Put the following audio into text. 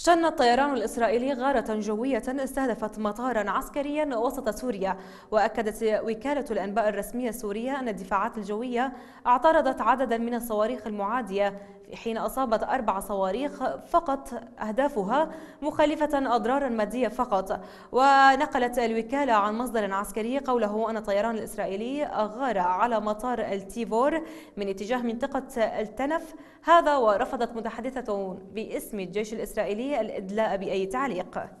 شن الطيران الإسرائيلي غارة جوية استهدفت مطارا عسكريا وسط سوريا وأكدت وكالة الأنباء الرسمية السورية أن الدفاعات الجوية اعترضت عددا من الصواريخ المعادية حين أصابت أربع صواريخ فقط أهدافها مخالفة أضرارا مادية فقط ونقلت الوكالة عن مصدر عسكري قوله أن الطيران الإسرائيلي أغار على مطار التيفور من اتجاه منطقة التنف هذا ورفضت متحدثة باسم الجيش الإسرائيلي الإدلاء بأي تعليق